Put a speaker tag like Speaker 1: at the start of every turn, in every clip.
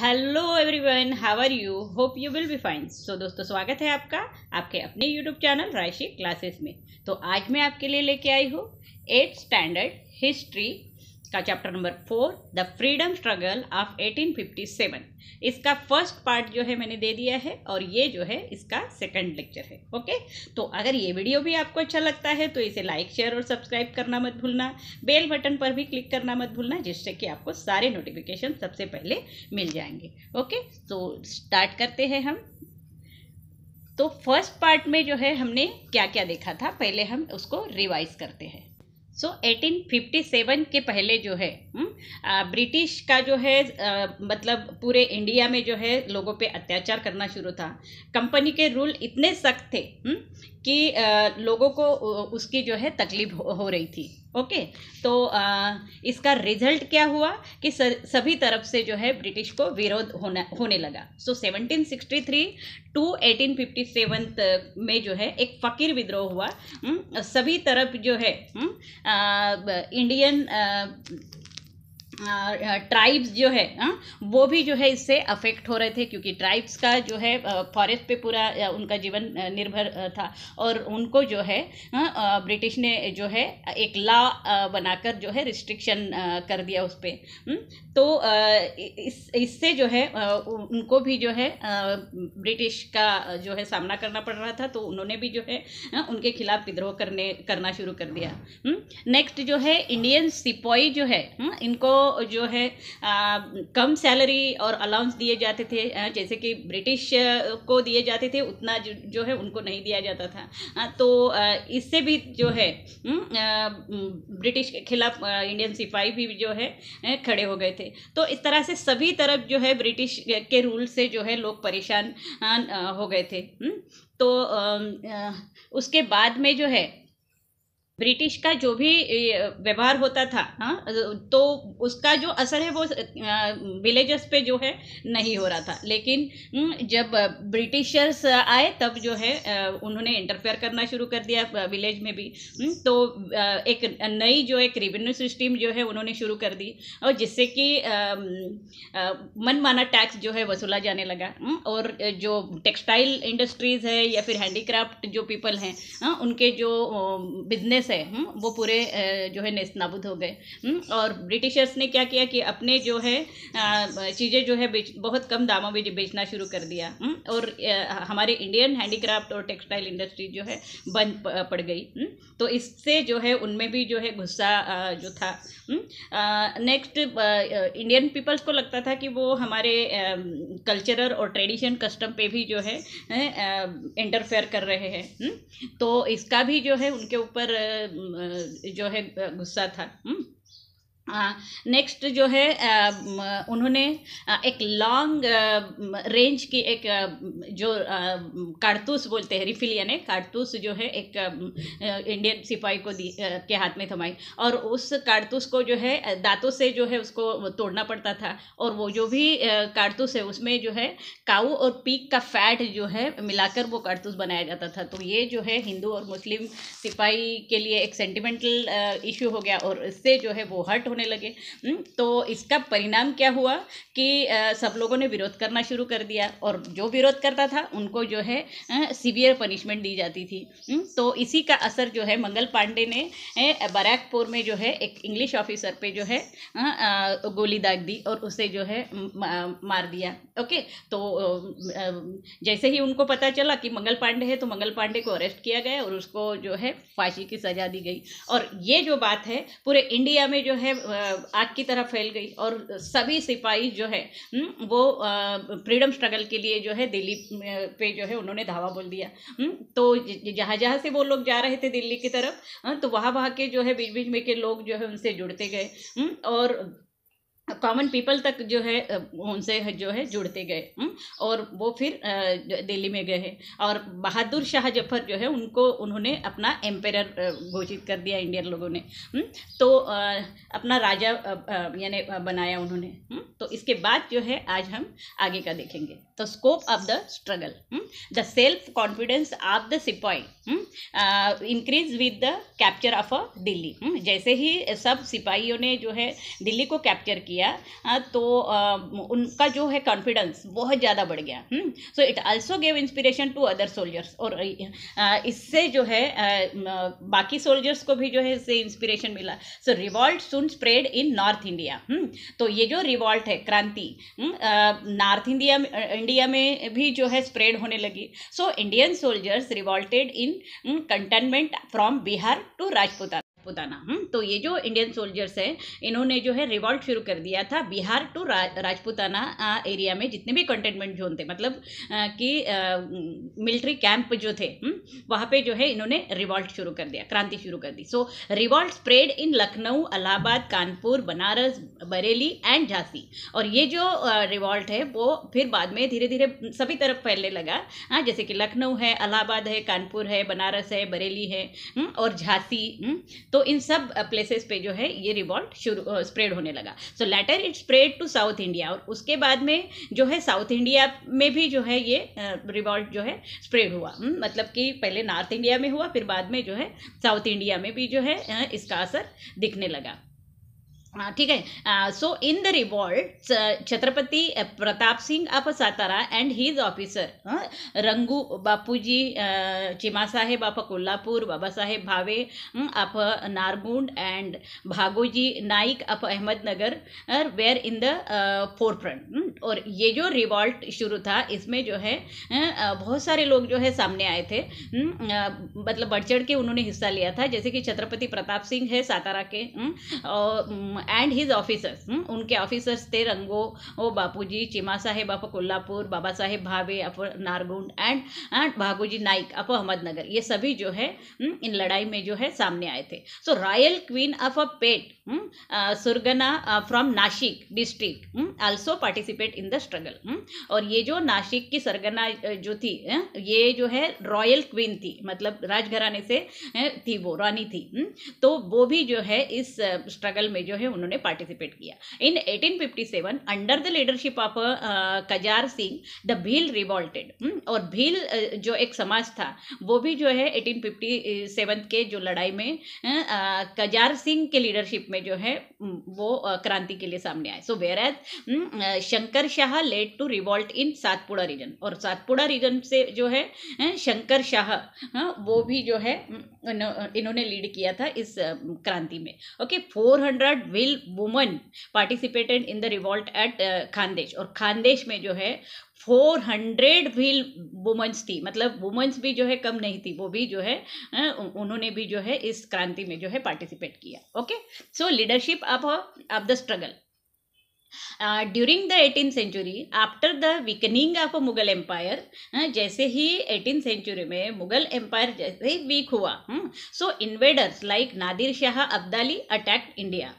Speaker 1: Hello everyone how are you hope you will be fine so दोस्तों स्वागत है आपका आपके अपने यूट्यूब चैनल रायशी क्लासेस में तो आज मैं आपके लिए लेके आई हूँ एट स्टैंडर्ड हिस्ट्री का chapter number four the freedom struggle of 1857 इसका फर्स्ट पार्ट जो है मैंने दे दिया है और ये जो है इसका सेकंड लेक्चर है ओके तो अगर ये वीडियो भी आपको अच्छा लगता है तो इसे लाइक शेयर और सब्सक्राइब करना मत भूलना बेल बटन पर भी क्लिक करना मत भूलना जिससे कि आपको सारे नोटिफिकेशन सबसे पहले मिल जाएंगे ओके तो स्टार्ट करते हैं हम तो फर्स्ट पार्ट में जो है हमने क्या क्या देखा था पहले हम उसको रिवाइज करते हैं सो so, 1857 के पहले जो है हम्म, ब्रिटिश का जो है आ, मतलब पूरे इंडिया में जो है लोगों पे अत्याचार करना शुरू था कंपनी के रूल इतने सख्त थे हम्म, कि आ, लोगों को उसकी जो है तकलीफ हो, हो रही थी ओके okay, तो आ, इसका रिजल्ट क्या हुआ कि सभी तरफ से जो है ब्रिटिश को विरोध होना होने लगा so seventeen sixty three to eighteen fifty seven में जो है एक फ़कीर विद्रोह हुआ हम्म, सभी तरफ जो है हम्म, आ, इंडियन आ, ट्राइब्स जो है आ, हाँ, वो भी जो है इससे अफेक्ट हो रहे थे क्योंकि ट्राइब्स का जो है फॉरेस्ट पे पूरा उनका जीवन निर्भर था और उनको जो है ब्रिटिश हाँ, ने जो है एक लॉ बनाकर जो है रिस्ट्रिक्शन कर दिया उस पर हम्म, तो इस इससे जो है उनको भी जो है ब्रिटिश का जो है सामना करना पड़ रहा था तो उन्होंने भी जो है हाँ, उनके खिलाफ विद्रोह करने करना शुरू कर दिया नेक्स्ट हम्म, जो है इंडियन सिपोई जो है इनको जो है आ, कम सैलरी और अलाउंस दिए जाते थे जैसे कि ब्रिटिश को दिए जाते थे उतना जो, जो है उनको नहीं दिया जाता था तो इससे भी जो है ब्रिटिश हम्म, के खिलाफ इंडियन सिपाही भी जो है खड़े हो गए थे तो इस तरह से सभी तरफ जो है ब्रिटिश के रूल से जो है लोग परेशान हो गए थे हम्म, तो उसके बाद में जो है ब्रिटिश का जो भी व्यवहार होता था हाँ तो उसका जो असर है वो विलेजर्स पे जो है नहीं हो रहा था लेकिन जब ब्रिटिशर्स आए तब जो है उन्होंने इंटरफेयर करना शुरू कर दिया विलेज में भी तो एक नई जो एक रेवेन्यू सिस्टम जो है उन्होंने शुरू कर दी और जिससे कि मनमाना टैक्स जो है वसूला जाने लगा और जो टेक्सटाइल इंडस्ट्रीज़ है या फिर हैंडीक्राफ्ट जो पीपल हैं हाँ, उनके जो बिजनेस है हुँ? हम्म, वो पूरे जो है नेस्त नाबूद हो गए हुँ? हम्म, और ब्रिटिशर्स ने क्या किया कि अपने जो है चीज़ें जो है बहुत कम दामों में बेचना शुरू कर दिया हुँ? हम्म, और हमारे इंडियन हैंडीक्राफ्ट और टेक्सटाइल इंडस्ट्री जो है बंद पड़ गई तो इससे जो है उनमें भी जो है गुस्सा जो था नेक्स्ट इंडियन पीपल्स को लगता था कि वो हमारे कल्चरल और ट्रेडिशन कस्टम पे भी जो है इंटरफेयर कर रहे हैं तो इसका भी जो है उनके ऊपर जो है गुस्सा था हुँ? हम्म? नेक्स्ट हाँ, जो है उन्होंने एक लॉन्ग रेंज की एक जो कारतूस बोलते हैं रिफिल यानी कारतूस जो है एक इंडियन सिपाही को दी के हाथ में थमाई और उस कारतूस को जो है दांतों से जो है उसको तोड़ना पड़ता था और वो जो भी कारतूस है उसमें जो है काऊ और पीक का फैट जो है मिलाकर वो कारतूस बनाया जाता था तो ये जो है हिंदू और मुस्लिम सिपाही के लिए एक सेंटिमेंटल इशू हो गया और इससे जो है वो हर्ट होने होने लगे हम्म, तो इसका परिणाम क्या हुआ कि सब लोगों ने विरोध करना शुरू कर दिया और जो विरोध करता था उनको जो है सीवियर पनिशमेंट दी जाती थी हम्म, तो इसी का असर जो है मंगल पांडे ने बराकपुर में जो है एक इंग्लिश ऑफिसर पे जो है गोली दाग दी और उसे जो है मार दिया ओके तो जैसे ही उनको पता चला कि मंगल पांडे है तो मंगल पांडे को अरेस्ट किया गया और उसको जो है फांसी की सजा दी गई और ये जो बात है पूरे इंडिया में जो है आग की तरह फैल गई और सभी सिपाही जो है हम्म, वो फ्रीडम स्ट्रगल के लिए जो है दिल्ली पे जो है उन्होंने धावा बोल दिया हम्म, तो जहाँ जहाँ से वो लोग जा रहे थे दिल्ली की तरफ तो वहाँ वहाँ के जो है बीच बीच में के लोग जो है उनसे जुड़ते गए हम्म, और कॉमन पीपल तक जो है उनसे जो है जुड़ते गए हम्म, और वो फिर दिल्ली में गए और बहादुर शाह जफर जो है उनको उन्होंने अपना एम्पेयर घोषित कर दिया इंडियन लोगों ने हम्म, तो अपना राजा यानी बनाया उन्होंने हम्म, तो इसके बाद जो है आज हम आगे का देखेंगे तो scope of the struggle the self confidence of the सिपाही increase with the capture of a Delhi जैसे ही सब सिपाहियों ने जो है दिल्ली को कैप्चर किया लिया हाँ, तो उनका जो है कॉन्फिडेंस बहुत ज़्यादा बढ़ गया so it also gave inspiration to other soldiers और इससे जो है बाकी सोल्जर्स को भी जो है इससे इंस्पिरेशन मिला so revolt soon spread in north India तो ये जो रिवॉल्ट है क्रांति नॉर्थ इंडिया इंडिया में भी जो है स्प्रेड होने लगी so Indian soldiers revolted in cantonment from Bihar to Rajputana पुताना हम हम्म, तो ये जो इंडियन सोल्जर्स हैं इन्होंने जो है रिवॉल्ट शुरू कर दिया था बिहार टू रा, राजपुताना एरिया में जितने भी कंटेनमेंट जोन थे मतलब कि मिलिट्री कैंप जो थे हम्म, वहाँ पे जो है इन्होंने रिवॉल्ट शुरू कर दिया क्रांति शुरू कर दी so revolt spread in Lucknow Allahabad Kanpur Banaras Bareilly and Jhansi और ये जो रिवॉल्ट है वो फिर बाद में धीरे धीरे सभी तरफ फैलने लगा हाँ जैसे कि लखनऊ है अलाहाबाद है कानपुर है बनारस है बरेली है हम्म, और झांसी तो इन सब प्लेसेस पे जो है ये रिवॉल्ट शुरू स्प्रेड होने लगा so later it spread to South India और उसके बाद में जो है साउथ इंडिया में भी जो है ये रिवॉल्ट जो है स्प्रेड हुआ हम्म, मतलब कि पहले नॉर्थ इंडिया में हुआ फिर बाद में जो है साउथ इंडिया में भी जो है इसका असर दिखने लगा हाँ, ठीक है so in the revolt Chhatrapati Pratap Singh of Satara and his officer Rangu Bapuji Saheb of Baba Saheb Bhave of Nargund and Bhagoji Naik of Ahmednagar were in the forefront और ये जो रिवॉल्ट शुरू था इसमें जो है uh, uh, बहुत सारे लोग जो है सामने आए थे um, uh, मतलब बढ़ चढ़ के उन्होंने हिस्सा लिया था जैसे कि छत्रपति प्रताप सिंह है सातारा के um, और um, एंड हिज ऑफिसर्स उनके ऑफिसर्स थे रंगो ओ बापूजी चिमा साहेब अपो Kolhapur Baba Saheb Bhave of Nargund and and जी नाइक अपो अहमदनगर ये सभी जो है hmm, इन लड़ाई में जो है सामने आए थे so royal queen of a pet Mm? Uh, Surgana uh, from Nashik district mm? also participate in the struggle. Mm? और ये जो नाशिक की सरगना uh, जो थी eh? ये जो है रॉयल क्वीन थी मतलब राजघराने से eh, थी वो रानी थी hmm? तो वो भी जो है इस स्ट्रगल uh, में जो है उन्होंने पार्टिसिपेट किया in 1857 under the leadership of Kajar Singh the Bhil revolted और भील uh, जो एक समाज था वो भी जो है 1857 के जो लड़ाई में कजार eh, सिंह के लीडरशिप में में जो है वो क्रांति के लिए सामने आए so whereas Shankar Shah led to revolt in Satpura region और सातपुड़ा रीजन से जो है शंकर शाह हाँ, वो भी जो है इन्होंने लीड किया था इस क्रांति में okay four hundred will women participated in the revolt at Khandesh और खानदेश में जो है फोर हंड्रेड भी वुमेंस थी मतलब वुमेंस भी जो है कम नहीं थी वो भी जो है उन्होंने भी जो है इस क्रांति में जो है पार्टिसिपेट किया okay so leadership up of the struggle during the eighteen century after the weakening of Mughal empire जैसे ही एटीन सेंचुरी में मुगल एम्पायर जैसे ही वीक हुआ so invaders like Nadir Shah Abdali attack India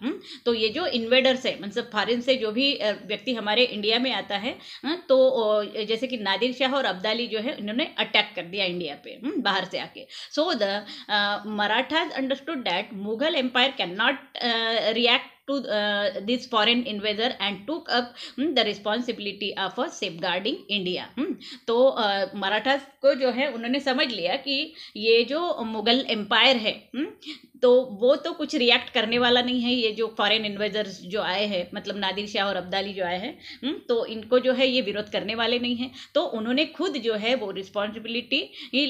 Speaker 1: तो ये जो इन्वेडर्स है मतलब फॉरन से जो भी व्यक्ति हमारे इंडिया में आता है हम्म, तो जैसे कि नादिर शाह और अब्दाली जो है उन्होंने अटैक कर दिया इंडिया पे हम्म, बाहर से आके so the Marathas understood that Mughal empire can not react to uh, this foreign invader and took up um, the responsibility of a safeguarding safeguarding India तो मराठा को जो है उन्होंने समझ लिया कि ये जो मुगल एम्पायर है तो वो तो कुछ रिएक्ट करने वाला नहीं है ये जो फॉरेन इन्वेजर्स जो आए हैं मतलब नादिर शाह और अब्दाली जो आए हैं हम्म, तो इनको जो है ये विरोध करने वाले नहीं हैं तो उन्होंने खुद जो है वो रिस्पॉन्सिबिलिटी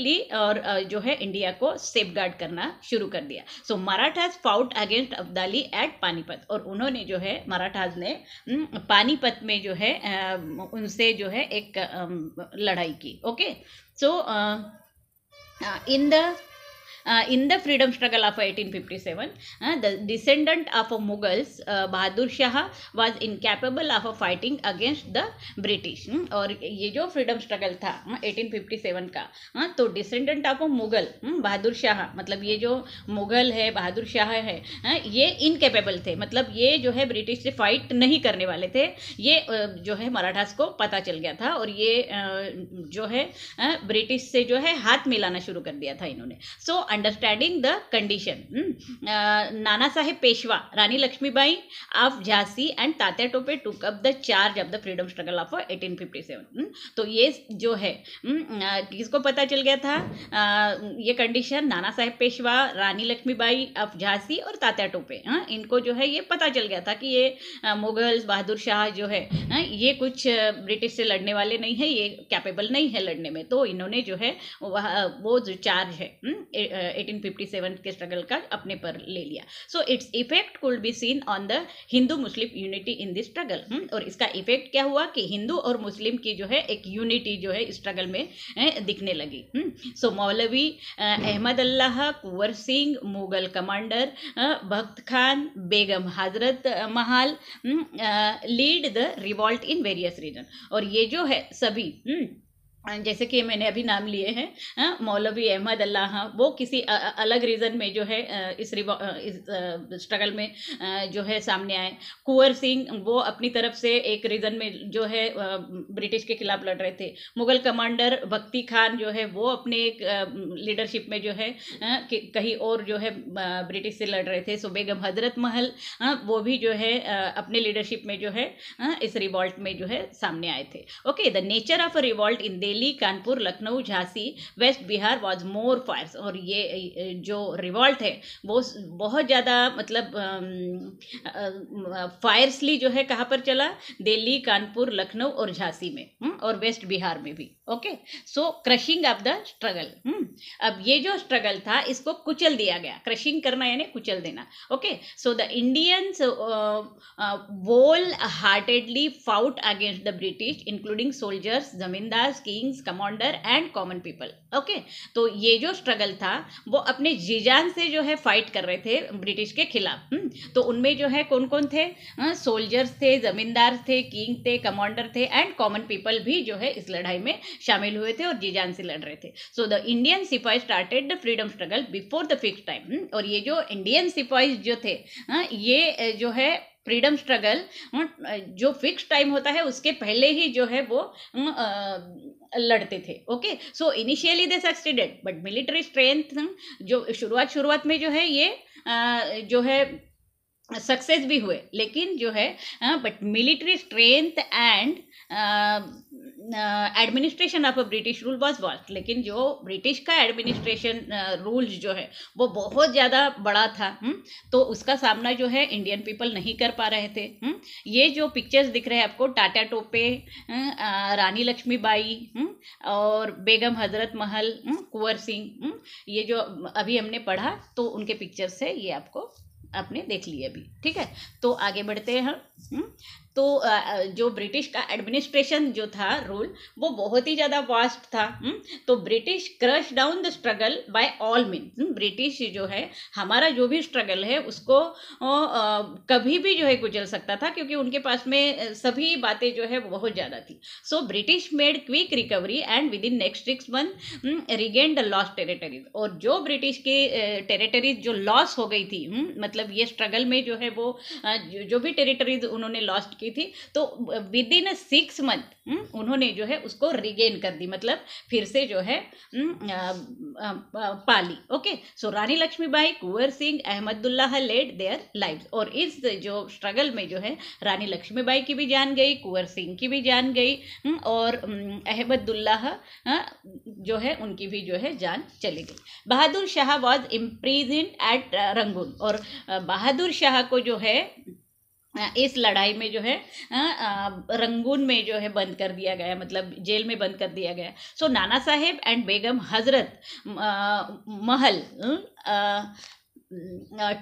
Speaker 1: ली और जो है इंडिया को सेफ करना शुरू कर दिया so Marathas fought against Abdali at Panipat और उन्होंने जो है मराठाज ने पानीपत हम्म, में जो है उनसे जो है एक लड़ाई की okay so in the Uh, in the freedom struggle of 1857, uh, the descendant of Mughals, uh, Bahadur Shah, was incapable of fighting against the British. और ये जो फ्रीडम स्ट्रगल था 1857 का तो डिसेंडेंट ऑफ मुगल बहादुर शाह मतलब ये जो मुगल है बहादुर शाह है ये इनकेपेबल थे मतलब ये जो है ब्रिटिश से फाइट नहीं करने वाले थे ये जो है मराठास को पता चल गया था और ये जो है ब्रिटिश से जो है हाथ मिलाना शुरू कर दिया था इन्होंने so understanding the condition Nana Saheb Peshwa Rani Lakshmibai of Jhansi and Tatya Tope took up the charge of the freedom struggle of eighteen fifty seven तो ये जो है hmm, uh, किसको पता चल गया था uh, ये कंडीशन नाना साहेब पेशवा रानी लक्ष्मीबाई ऑफ झांसी और तात्या टोपे इनको जो है ये पता चल गया था कि ये uh, मुगल्स बहादुर शाह जो है ये कुछ ब्रिटिश से लड़ने वाले नहीं है ये कैपेबल नहीं है लड़ने में तो इन्होंने जो है वह वो जो चार्ज है hmm, 1857 के स्ट्रगल का अपने पर ले लिया so its effect could be seen on the Hindu Muslim unity in this struggle और इसका इफेक्ट क्या हुआ कि हिंदू और मुस्लिम की जो है एक यूनिटी जो है स्ट्रगल में दिखने लगी so hmm, Maulvi Ahmadullah Kunwar Singh Mughal commander Bakht Khan Begum Hazrat Mahal lead the revolt in various region और ये जो है सभी हम्म, हाँ, जैसे कि मैंने अभी नाम लिए हैं हाँ, मौलवी अहमद अल्लाह वो किसी अलग रीज़न में जो है इस रिवॉ इस स्ट्रगल में जो है सामने आए कुंवर सिंह वो अपनी तरफ से एक रीज़न में जो है ब्रिटिश के खिलाफ लड़ रहे थे मुग़ल कमांडर भक्ति खान जो है वो अपने एक लीडरशिप में जो है कहीं और जो है ब्रिटिश से लड़ रहे थे सो बेगम हजरत महल वो भी जो है अपने लीडरशिप में जो है इस रिवॉल्ट में जो है सामने आए थे okay the nature of a revolt in the Delhi Kanpur Lucknow Jhansi west Bihar was more fierce और ये जो रिवॉल्ट है वो बहुत ज़्यादा मतलब फायर्सली जो है कहाँ पर चला दिल्ली कानपुर लखनऊ और झांसी में हुँ? हम्म, और वेस्ट बिहार में भी okay so crushing of the struggle अब ये जो स्ट्रगल था इसको कुचल दिया गया क्रशिंग करना यानी कुचल देना okay so the Indians whole heartedly fought against the British including soldiers zamindar की kings commander and common people okay तो ये जो स्ट्रगल था वो अपने जीजान से जो है फाइट कर रहे थे ब्रिटिश के खिलाफ हम्म? तो उनमें जो है कौन कौन थे सोल्जर्स थे जमींदार थे किंग थे कमांडर थे एंड कॉमन पीपल भी जो है इस लड़ाई में शामिल हुए थे और जीजान से लड़ रहे थे so the Indian sipahi started the freedom struggle before the fix time और ये जो इंडियन सिपाही जो थे ये जो है फ्रीडम स्ट्रगल जो फिक्स टाइम होता है उसके पहले ही जो है वो लड़ते थे okay so initially they succeeded but military strength जो शुरुआत शुरुआत में जो है ये जो है सक्सेस भी हुए लेकिन जो है but military strength and administration of a British rule was vast लेकिन जो ब्रिटिश का एडमिनिस्ट्रेशन रूल्स uh, जो है वो बहुत ज़्यादा बड़ा था हुँ? हम्म, तो उसका सामना जो है इंडियन पीपल नहीं कर पा रहे थे हुँ? हम्म। ये जो पिक्चर्स दिख रहे हैं आपको टाटा हाँ, टोपे uh, रानी लक्ष्मी लक्ष्मीबाई हम्म, और बेगम हजरत महल कुंवर सिंह ये जो अभी हमने पढ़ा तो उनके पिक्चर्स है ये आपको आपने देख लिया अभी ठीक है तो आगे बढ़ते हैं हम हम्म? तो जो ब्रिटिश का एडमिनिस्ट्रेशन जो था रूल वो बहुत ही ज़्यादा वास्ट था हम्म। तो British crush down the struggle by all mean British जो है हमारा जो भी स्ट्रगल है उसको कभी भी जो है गुजर सकता था क्योंकि उनके पास में सभी बातें जो है बहुत ज़्यादा थी so British made quick recovery and within next six month regain the loss territories और जो ब्रिटिश की टेरिटरीज जो लॉस हो गई थी हम्म, मतलब ये स्ट्रगल में जो है वो जो भी टेरिटरीज उन्होंने लॉस्ट की थी तो विद इन सिक्स मंथ उन्होंने जो है उसको रिगेन कर दी मतलब फिर से जो है हम्म, पाली okay so Rani Lakshmibai Kunwar Singh Ahmadullah led their life और इस जो स्ट्रगल में जो है रानी लक्ष्मीबाई की भी जान गई कुंवर सिंह की भी जान गई हम्म, और हम्म, अहमदुल्लाह जो है उनकी भी जो है जान चली गई Bahadur Shah was imprisoned at Rangoon और बहादुर शाह को जो है इस लड़ाई में जो है रंगून में जो है बंद कर दिया गया मतलब जेल में बंद कर दिया गया सो नाना साहेब एंड बेगम हजरत महल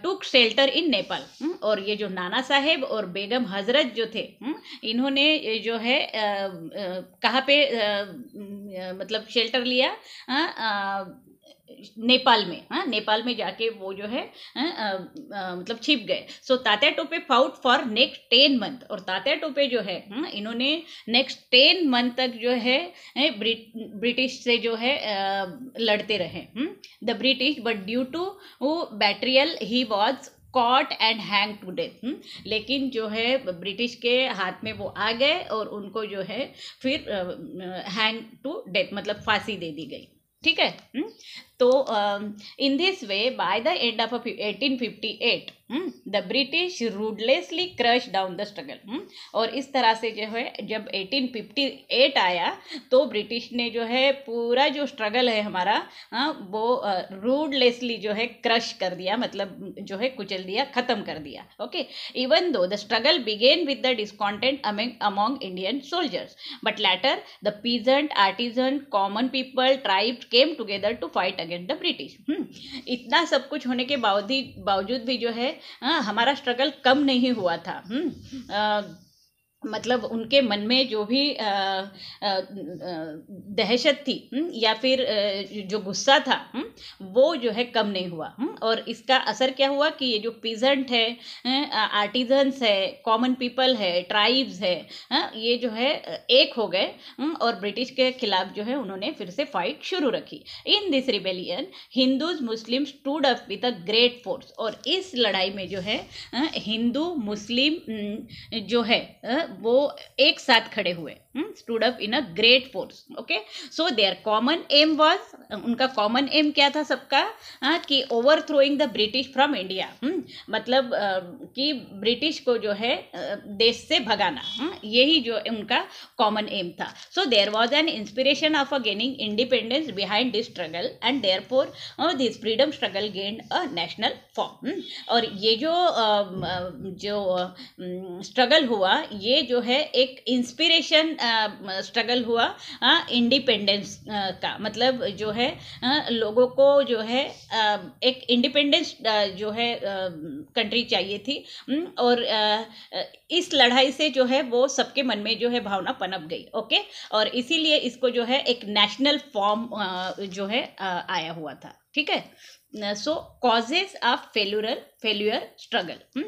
Speaker 1: टूक शेल्टर इन नेपाल और ये जो नाना साहेब और बेगम हजरत जो थे हम्म, इन्होंने जो है कहाँ पे मतलब शेल्टर लिया नेपाल में हाँ नेपाल में जाके वो जो है आ, आ, आ, मतलब छिप गए so so, Tatya Tope fought for next ten month और तात्या टोपे जो है हाँ इन्होंने नेक्स्ट टेन मंथ तक जो है हाँ, ब्रिट, ब्रिटिश से जो है लड़ते रहे the British but due to वो betrayal he was caught and hang to death लेकिन जो है ब्रिटिश के हाथ में वो आ गए और उनको जो है फिर हैंग टू डेथ मतलब फांसी दे दी गई ठीक है हम्म, तो in this way by the end of eighteen fifty eight the British ruthlessly crush down the struggle और इस तरह से जो है जब 1858 आया तो ब्रिटिश ने जो है पूरा जो स्ट्रगल है हमारा आ, हाँ, वो रूडलेसली जो है क्रश कर दिया मतलब जो है कुचल दिया ख़त्म कर दिया okay even though the struggle began with the discontent among Indian soldiers but later the peasant artisan common people tribe came together to fight against the British इतना सब कुछ होने के बावजूद बावजूद भी जो है हाँ, हमारा स्ट्रगल कम नहीं हुआ था हम्म, मतलब उनके मन में जो भी दहशत थी हम्म, या फिर जो गुस्सा था हम्म, वो जो है कम नहीं हुआ हम्म, और इसका असर क्या हुआ कि ये जो पीजेंट है आर्टिजन्स है कॉमन पीपल है ट्राइब्स है ये जो है एक हो गए और ब्रिटिश के खिलाफ जो है उन्होंने फिर से फाइट शुरू रखी in this rebellion Hindus Muslim stood up with a great force और इस लड़ाई में जो है हिंदू मुस्लिम जो है वो एक साथ खड़े हुए stood up in a great force okay so their common aim was उनका कॉमन एम क्या था सबका हाँ, कि overthrowing the British from India मतलब आ, कि ब्रिटिश को जो है देश से भगाना हम्म, यही जो उनका कॉमन एम था so there was an inspiration of a gaining independence behind this struggle and therefore this freedom struggle gained a national form और ये जो आ, जो स्ट्रगल हम्म, हुआ ये जो है एक इंस्पिरेशन स्ट्रगल हुआ इंडिपेंडेंस का मतलब जो है लोगों को जो है एक इंडिपेंडेंस जो है कंट्री चाहिए थी और इस लड़ाई से जो है वो सबके मन में जो है भावना पनप गई ओके और इसीलिए इसको जो है एक नेशनल फॉर्म जो है आया हुआ था ठीक है so causes of failure failure struggle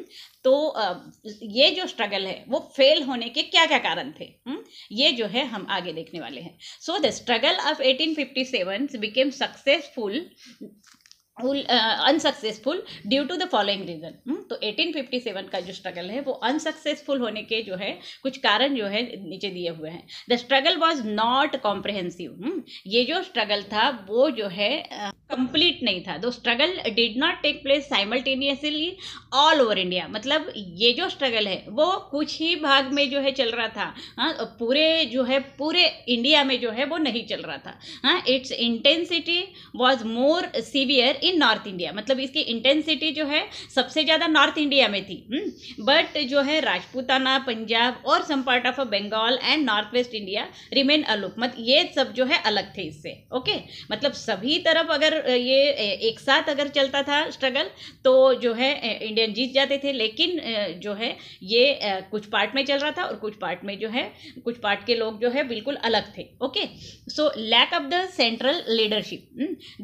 Speaker 1: तो uh, ये जो स्ट्रगल है वो फेल होने के क्या क्या कारण थे hmm? ये जो है हम आगे देखने वाले हैं so the struggle of 1857 became successful unsuccessful due to the following reason तो 1857 का जो स्ट्रगल है वो अनसक्सेसफुल होने के जो है कुछ कारण जो है नीचे दिए हुए हैं the struggle was not comprehensive ये जो स्ट्रगल था वो जो है कंप्लीट uh, नहीं था though struggle did not take place simultaneously all over India मतलब ये जो स्ट्रगल है वो कुछ ही भाग में जो है चल रहा था हाँ पूरे जो है पूरे इंडिया में जो है वो नहीं चल रहा था हाँ its intensity was more severe in in north India मतलब इसकी इंटेंसिटी जो है सबसे ज़्यादा नॉर्थ इंडिया में थी बट हम्म, जो है राजपूताना पंजाब और some part of Bengal and north west India remain aloof मत ये सब जो है अलग थे इससे ओके मतलब सभी तरफ अगर ये एक साथ अगर चलता था स्ट्रगल तो जो है इंडियन जीत जाते थे लेकिन जो है ये कुछ पार्ट में चल रहा था और कुछ पार्ट में जो है कुछ पार्ट के लोग जो है बिल्कुल अलग थे okay so lack of the central leadership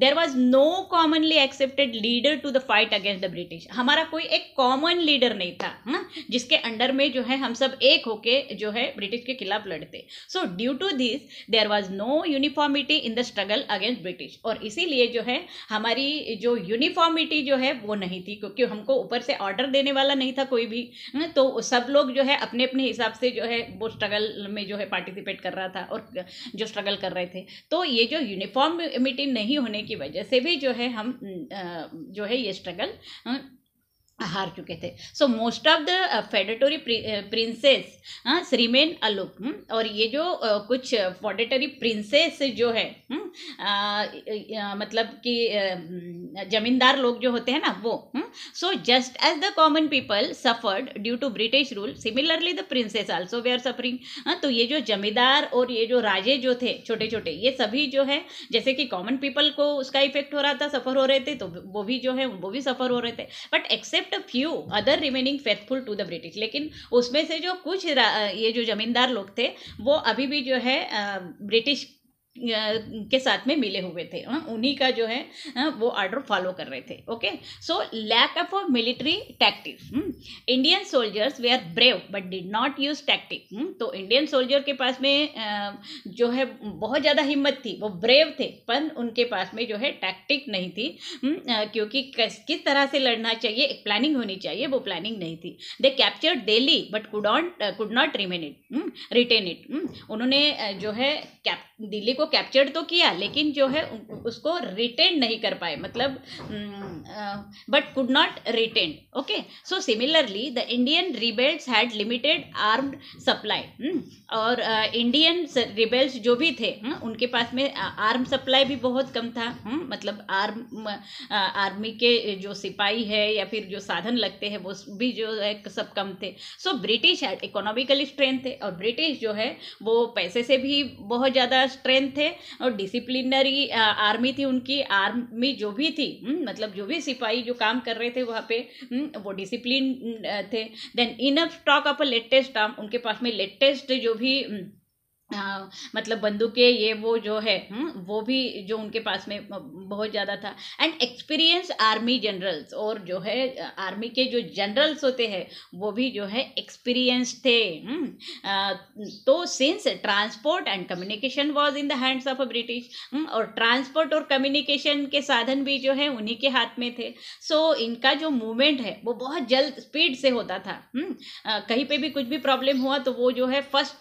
Speaker 1: there was no commonly accepted leader to the fight against the British हमारा कोई एक कॉमन लीडर नहीं था हा? जिसके अंडर में जो है हम सब एक होके जो है ब्रिटिश के खिलाफ लड़ते so due to this there was no uniformity in the struggle against British और इसीलिए जो है हमारी जो यूनिफॉर्मिटी जो है वो नहीं थी क्योंकि हमको ऊपर से ऑर्डर देने वाला नहीं था कोई भी हा? तो सब लोग जो है अपने अपने हिसाब से जो है वो स्ट्रगल में जो है पार्टिसिपेट कर रहा था और जो स्ट्रगल कर रहे थे तो ये जो यूनिफॉर्म मीटिंग नहीं होने की वजह से भी जो है हम जो है ये स्ट्रगल हार चुके थे so most of the feudatory princes remain aloof और ये जो uh, कुछ फेडेटरी uh, प्रिंसेस जो है uh, hmm? मतलब कि uh, जमींदार लोग जो होते हैं ना वो so just as the common people suffered due to British rule similarly the princes also were suffering तो ये जो जमींदार और ये जो राजे जो थे छोटे छोटे ये सभी जो है जैसे कि कॉमन पीपल को उसका इफेक्ट हो रहा था सफर हो रहे थे तो वो भी जो है वो भी सफर हो रहे थे but except a few other remaining faithful to the British लेकिन उसमें से जो कुछ ये जो जमींदार लोग थे वो अभी भी जो है ब्रिटिश के साथ में मिले हुए थे उन्हीं का जो है वो ऑर्डर फॉलो कर रहे थे okay so lack of military tactic Indian soldiers were brave but did not use tactic तो इंडियन सोल्जर के पास में जो है बहुत ज़्यादा हिम्मत थी वो ब्रेव थे पर उनके पास में जो है टैक्टिक नहीं थी हम्म? क्योंकि किस किस तरह से लड़ना चाहिए एक प्लानिंग होनी चाहिए वो प्लानिंग नहीं थी they capture Delhi but could not could not remain it retain it उन्होंने जो है दिल्ली को कैप्चर्ड तो किया लेकिन जो है उसको रिटेन नहीं कर पाए मतलब but could not retain okay so similarly the Indian rebels had limited armed supply और इंडियन रिबेल्स जो भी थे हुँ? उनके पास में आर्म सप्लाई भी बहुत कम था हुँ? मतलब आर्म आर्मी के जो सिपाही है या फिर जो साधन लगते हैं वो भी जो है सब कम थे सो ब्रिटिश इकोनॉमिकली स्ट्रेंथ थे और ब्रिटिश जो है वो पैसे से भी बहुत ज़्यादा स्ट्रेंथ थे और डिसिप्लिनरी आर्मी थी उनकी आर्मी जो भी थी हम्म, मतलब जो भी सिपाही जो काम कर रहे थे वहाँ पे हम्म, वो डिसिप्लिन थे then enough talk up latest term उनके पास में लेटेस्ट जो भी हम्म, आ, हाँ, मतलब बंदूकें ये वो जो है हुँ? हम्म, वो भी जो उनके पास में बहुत ज़्यादा था एंड एक्सपीरियंस आर्मी जनरल्स और जो है आर्मी के जो जनरल्स होते हैं वो भी जो है एक्सपीरियंस थे आ, हम्म। तो since transport and communication was in the hands of a British और ट्रांसपोर्ट और कम्युनिकेशन के साधन भी जो है उन्हीं के हाथ में थे सो so, इनका जो मूवमेंट है वो बहुत जल्द स्पीड से होता था आ, हम्म। कहीं पर भी कुछ भी प्रॉब्लम हुआ तो वो जो है फर्स्ट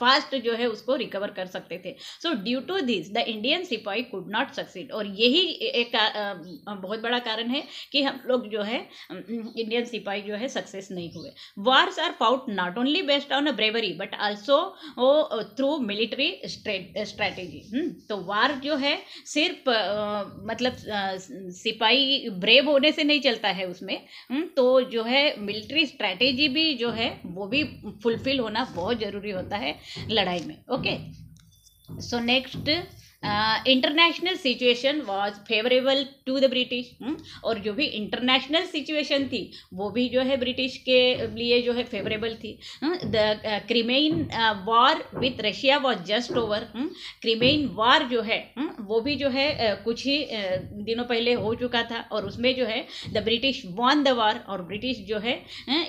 Speaker 1: फास्ट जो है है उसको रिकवर कर सकते थे so due to this the Indian sipahi could not succeed और यही एक बहुत बड़ा कारण है कि हम लोग जो है इंडियन सिपाही जो है सक्सेस नहीं हुए wars are fought not only based on bravery but also through military strategy तो वार जो है सिर्फ मतलब सिपाही ब्रेव होने से नहीं चलता है उसमें हम्म, तो जो है मिलिट्री स्ट्रैटेजी भी जो है वो भी फुलफिल होना बहुत ज़रूरी होता है लड़ाई में okay so next international situation was favourable to the British और जो भी इंटरनेशनल सिचुएशन थी वो भी जो है ब्रिटिश के लिए जो है फेवरेबल थी the Crimean war with Russia was just over Crimean war जो है hmm? वो भी जो है uh, कुछ ही uh, दिनों पहले हो चुका था और उसमें जो है the British won the war और ब्रिटिश जो है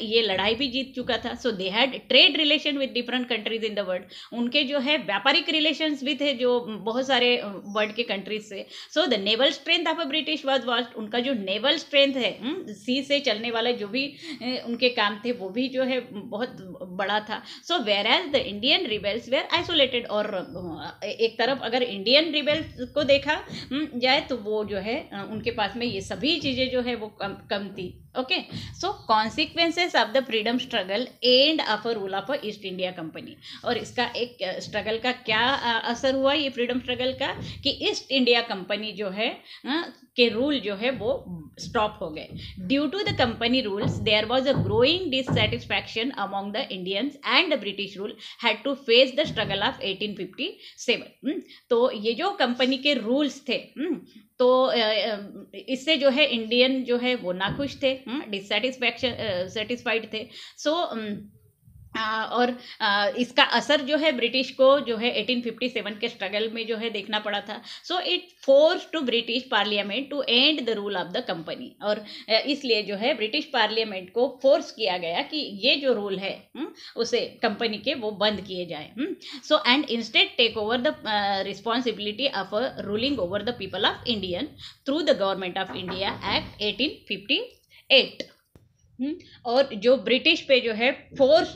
Speaker 1: ये लड़ाई भी जीत चुका था so they had trade relation with different countries in the world उनके जो है व्यापारिक रिलेशन भी थे जो बहुत सारे सारे वर्ल्ड के कंट्रीज से so the naval strength of a British was vast उनका जो नेवल स्ट्रेंथ है सी हम्म, से चलने वाला जो भी उनके काम थे वो भी जो है बहुत बड़ा था so whereas the Indian rebels were isolated और एक तरफ अगर इंडियन रिबेल्स को देखा हम्म, जाए तो वो जो है उनके पास में ये सभी चीज़ें जो है वो कम कम थी okay so consequences of the freedom struggle end of rule of East India Company और इसका एक स्ट्रगल का क्या असर हुआ ये फ्रीडम स्ट्रगल का कि ईस्ट इंडिया कंपनी जो है के रूल जो है वो स्टॉप हो गए due to the company rules there was a growing dissatisfaction among the Indians and the British rule had to face the struggle of 1857 तो ये जो कंपनी के रूल्स थे hmm, तो इससे जो है इंडियन जो है वो नाखुश थे डिससेटिस्फैक्शन हाँ, सेटिस्फाइड थे सो so, और इसका असर जो है ब्रिटिश को जो है 1857 के स्ट्रगल में जो है देखना पड़ा था so it force to British parliament to end the rule of the company और इसलिए जो है ब्रिटिश पार्लियामेंट को फोर्स किया गया कि ये जो रूल है हम्म, उसे कंपनी के वो बंद किए जाए so and instead take over the responsibility of ruling over the people of Indian through the Government of India Act eighteen fifty eight hmm, और जो ब्रिटिश पे जो है फोर्स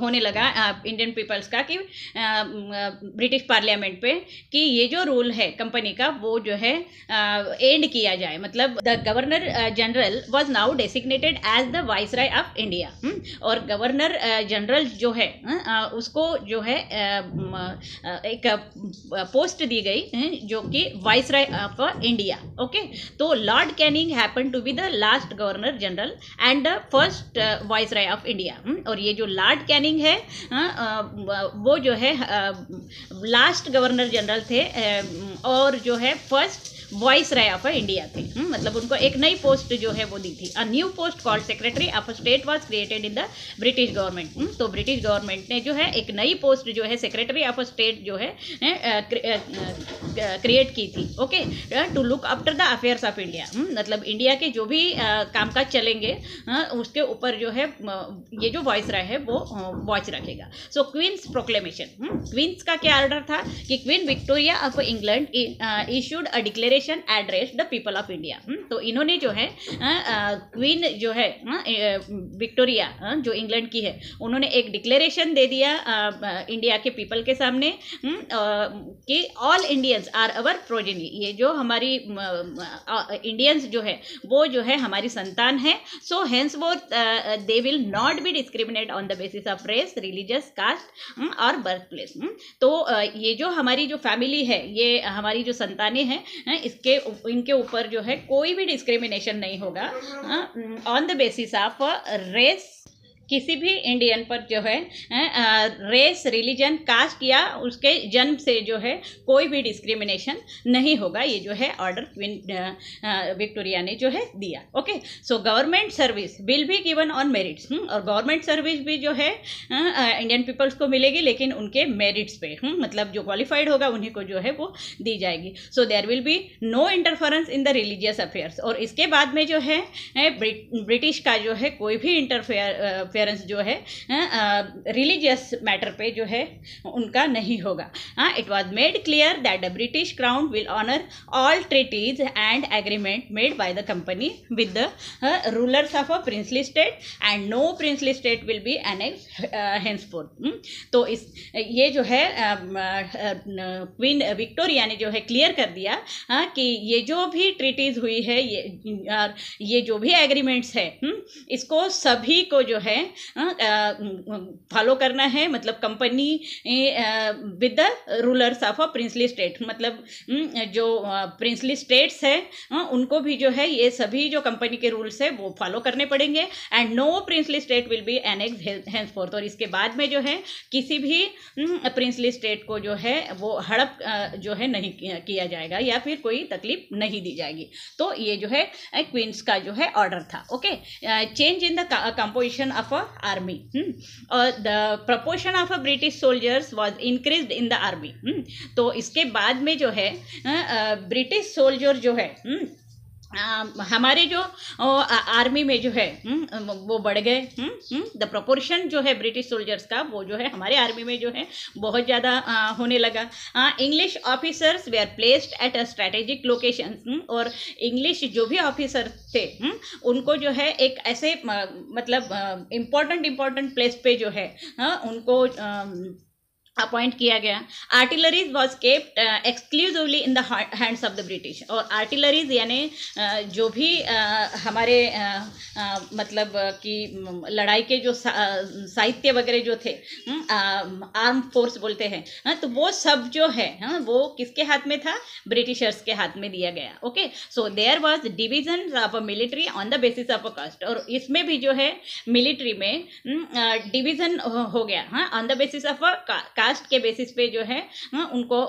Speaker 1: होने लगा इंडियन पीपल्स का कि ब्रिटिश पार्लियामेंट पे कि ये जो रूल है कंपनी का वो जो है एंड किया जाए मतलब the governor general was now designated as the viceroy of India और गवर्नर जनरल जो है उसको जो है एक पोस्ट दी गई हम्म, जो कि viceroy of India okay तो Lord Canning happen to be the last governor general and first viceroy of India और ये जो लॉर्ड कैनिंग है हाँ, वो जो है लास्ट गवर्नर जनरल थे और जो है first viceroy of India थे hmm? मतलब उनको एक नई पोस्ट जो है वो दी थी a new post called secretary of state was created in the British government तो ब्रिटिश गवर्नमेंट ने जो है एक नई पोस्ट जो है सेक्रेटरी ऑफ स्टेट जो है क्रिएट की थी okay to look after the affairs of India मतलब इंडिया के जो भी कामकाज चलेंगे हाँ, उसके ऊपर जो है ये जो वॉइस रहा है वो वॉच रखेगा सो क्वींस प्रोक्लेमेशन क्वींस का क्या ऑर्डर था कि Queen Victoria of England issued a declaration address the people of India तो इन्होंने जो है क्वीन जो है विक्टोरिया जो इंग्लैंड की है उन्होंने एक डिक्लेरेशन दे दिया इंडिया के पीपल के सामने हम्म, कि all Indians are our progeny ये जो हमारी इंडियंस जो है वो जो है हमारी संतान है so hence henceforth uh, they will not be discriminate on the basis of race religious caste और बर्थ प्लेस तो ये जो हमारी जो फैमिली है ये हमारी जो संतानें हैं इसके इनके ऊपर जो है कोई भी डिस्क्रिमिनेशन नहीं होगा on the basis of race किसी भी इंडियन पर जो है रेस रिलीजन कास्ट या उसके जन्म से जो है कोई भी डिस्क्रिमिनेशन नहीं होगा ये जो है ऑर्डर क्वीन विक्टोरिया ने जो है दिया okay so government service will भी गिवन ऑन मेरिट्स और गवर्नमेंट सर्विस भी जो है इंडियन पीपल्स को मिलेगी लेकिन उनके मेरिट्स पे हुँ? हम्म, मतलब जो क्वालिफाइड होगा उन्हीं को जो है वो दी जाएगी so there will be no interference in the religious affairs और इसके बाद में जो है ब्रिटिश का जो है कोई भी इंटरफेयर इंटरफेरेंस जो है रिलीजियस मैटर पे जो है उनका नहीं होगा it was made clear that the British Crown will honour all treaties and agreement made by the company with the rulers of a princely state and no princely state will be annex henceforth तो इस ये जो है queen Victoria ने जो है clear कर दिया आ, हाँ, कि ये जो भी ट्रिटीज हुई है ये ये जो भी एग्रीमेंट्स है हुँ? हम्म, इसको सभी को जो है फॉलो हाँ, करना है मतलब company with the rulers of a princely state मतलब जो प्रिंसली स्टेट्स है उनको भी जो है ये सभी जो कंपनी के रूल्स है वो फॉलो करने पड़ेंगे and no princely state will be annex henceforth और इसके बाद में जो है किसी भी प्रिंसली स्टेट को जो है वो हड़प जो है नहीं किया जाएगा या फिर कोई तकलीफ नहीं दी जाएगी तो ये जो है क्वींस का जो है ऑर्डर था okay change in the composition of a a army. Hmm? Uh, the proportion of a British soldiers was increased in the army. Hmm? to iske baad mein jo hai uh, uh, british soldier jo hai hmm? आ, um, हमारे जो army में जो है हुँ? हम्म, वो बढ़ गए the hmm, proportion हम्म, जो है ब्रिटिश सोल्जर्स का वो जो है हमारे आर्मी में जो है बहुत ज़्यादा होने लगा English officers were placed at a strategic location और इंग्लिश जो भी ऑफिसर थे हुँ? उनको जो है एक ऐसे मतलब इम्पोर्टेंट इम्पोर्टेंट प्लेस पे जो है हाँ, उनको आ, अपॉइंट किया गया artilleries was kept exclusively in देंड्स हैंड्स ऑफ द ब्रिटिश और आर्टिलरीज यानी uh, जो भी आ, uh, हमारे आ, uh, मतलब कि लड़ाई के जो सा, साहित्य वगैरह जो थे आर्म हम्म, फोर्स um, बोलते हैं हाँ, तो वो सब जो है हा? वो किसके हाथ में था ब्रिटिशर्स के हाथ में दिया गया okay so there was division of a military on the basis of a caste और इसमें भी जो है मिलिट्री में डिविजन हम्म, हो गया on the basis of a caste के बेसिस पे जो है हाँ, उनको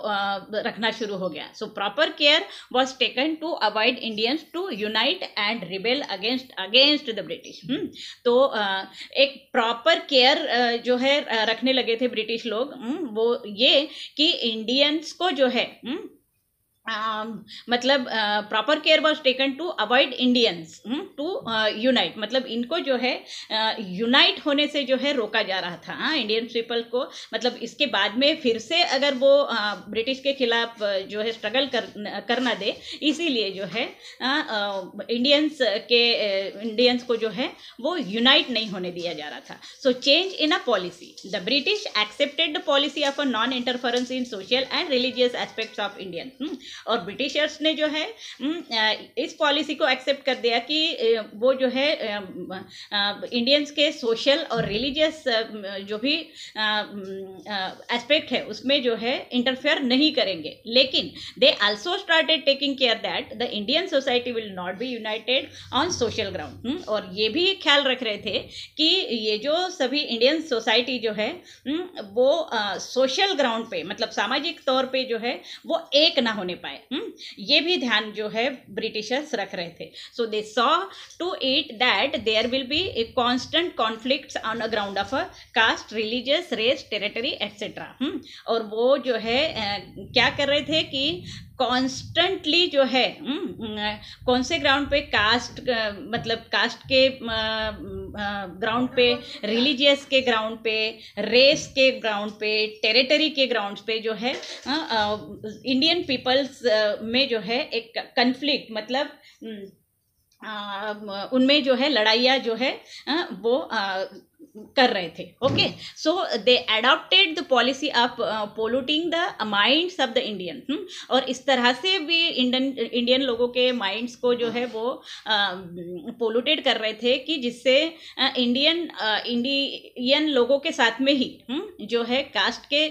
Speaker 1: रखना शुरू हो गया so proper care was taken to avoid Indians to unite and rebel against against the British तो एक प्रॉपर केयर जो है रखने लगे थे ब्रिटिश लोग hmm? वो ये कि इंडियंस को जो है hmm? Um, मतलब proper care was taken to avoid Indians to unite मतलब इनको जो है यूनाइट uh, होने से जो है रोका जा रहा था इंडियन हाँ, पीपल को मतलब इसके बाद में फिर से अगर वो ब्रिटिश uh, के खिलाफ uh, जो है स्ट्रगल कर, करना दे इसीलिए जो है इंडियंस uh, uh, के इंडियंस uh, को जो है वो यूनाइट नहीं होने दिया जा रहा था so change in a policy the British accepted policy of a non interference in social and religious aspects of Indian और ब्रिटिशर्स ने जो है हम्म, इस पॉलिसी को एक्सेप्ट कर दिया कि वो जो है इंडियंस के सोशल और रिलीजियस जो भी एस्पेक्ट है उसमें जो है इंटरफेयर नहीं करेंगे लेकिन they also started taking care that the Indian society will not be united on social ground और ये भी ख्याल रख रहे थे कि ये जो सभी इंडियन सोसाइटी जो है हम्म, वो सोशल ग्राउंड पे मतलब सामाजिक तौर पे जो है वो एक ना होने पाए हम्म, ये भी ध्यान जो है ब्रिटिशर्स रख रहे थे so they saw to it that there will be a constant conflict on a ground of caste religious race territory etcetera और वो जो है क्या कर रहे थे कि कॉन्स्टेंटली जो है हम्म, कौन से ग्राउंड पे कास्ट मतलब कास्ट के ग्राउंड पे रिलीजियस के ग्राउंड पे रेस के ग्राउंड पे टेरिटरी के ग्राउंड पे जो है इंडियन पीपल्स में जो है एक कन्फ्लिक्ट मतलब हम्म, उनमें जो है लड़ाइयाँ जो है वो कर रहे थे okay so they adopted the policy of polluting the minds of the Indian और इस तरह से भी इंडियन इंडियन लोगों के माइंड्स को जो है वो पोल्यूटेड um, कर रहे थे कि जिससे इंडियन uh, इंडियन uh, लोगों के साथ में ही हुँ? Hmm? जो है कास्ट के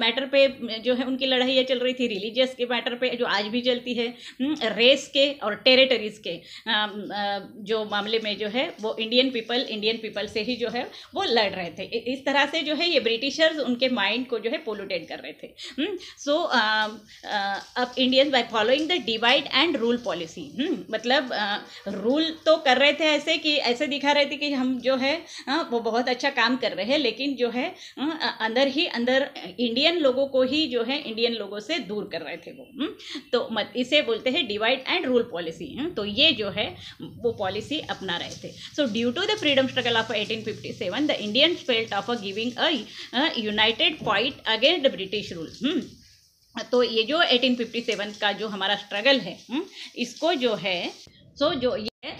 Speaker 1: मैटर uh, पे जो है उनकी लड़ाई चल रही थी रिलीजियस के मैटर पे जो आज भी चलती है हुँ? Hmm? रेस के और टेरेटरीज के um, जो मामले में जो है वो इंडियन पीपल इंडियन पीपल से ही जो है कारण वो लड़ रहे थे इस तरह से जो है ये ब्रिटिशर्स उनके माइंड को जो है पोल्यूटेड कर रहे थे सो हम्म, um, uh, अब Indians by following the divide and rule policy मतलब रूल uh, तो कर रहे थे ऐसे कि ऐसे दिखा रहे थे कि हम जो है uh, वो बहुत अच्छा काम कर रहे हैं लेकिन जो है uh, अंदर ही अंदर इंडियन लोगों को ही जो है इंडियन लोगों से दूर कर रहे थे वो हम्म, तो मत इसे बोलते हैं डिवाइड एंड रूल पॉलिसी तो ये जो है वो पॉलिसी अपना रहे थे so due to the freedom struggle of eighteen fifty seven the Indian felt of a giving a united fight against British rule तो ये जो 1857 का जो हमारा स्ट्रगल है hmm, इसको जो है सो so जो ये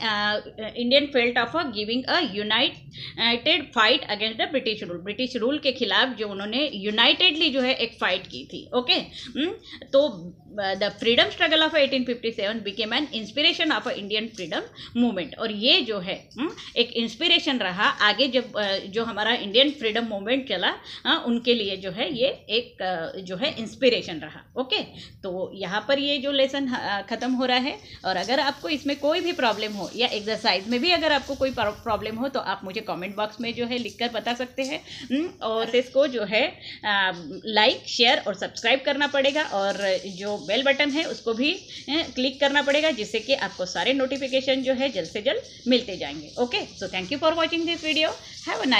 Speaker 1: Indian felt of a giving a united fight against the British rule British rule के खिलाफ जो उन्होंने यूनाइटेडली जो है एक फाइट की थी ओके okay? Hmm. तो the freedom struggle of 1857 became an inspiration of Indian freedom movement और ये जो है हम्म, एक इंस्पिरेशन रहा आगे जब uh, जो हमारा इंडियन फ्रीडम मूवमेंट चला हाँ, उनके लिए जो है ये एक uh, जो है इंस्पिरेशन रहा ओके तो यहाँ पर ये जो लेसन हाँ, uh, ख़त्म हो रहा है और अगर आपको इसमें कोई भी प्रॉब्लम हो या एक्सरसाइज में भी अगर आपको कोई प्रॉब्लम हो तो आप मुझे कॉमेंट बॉक्स में जो है लिख बता सकते हैं हम्म, और इसको जो है लाइक um, शेयर और सब्सक्राइब करना पड़ेगा और जो बेल बटन है उसको भी क्लिक करना पड़ेगा जिससे कि आपको सारे नोटिफिकेशन जो है जल्द से जल्द मिलते जाएंगे okay so thank you for watching this video have a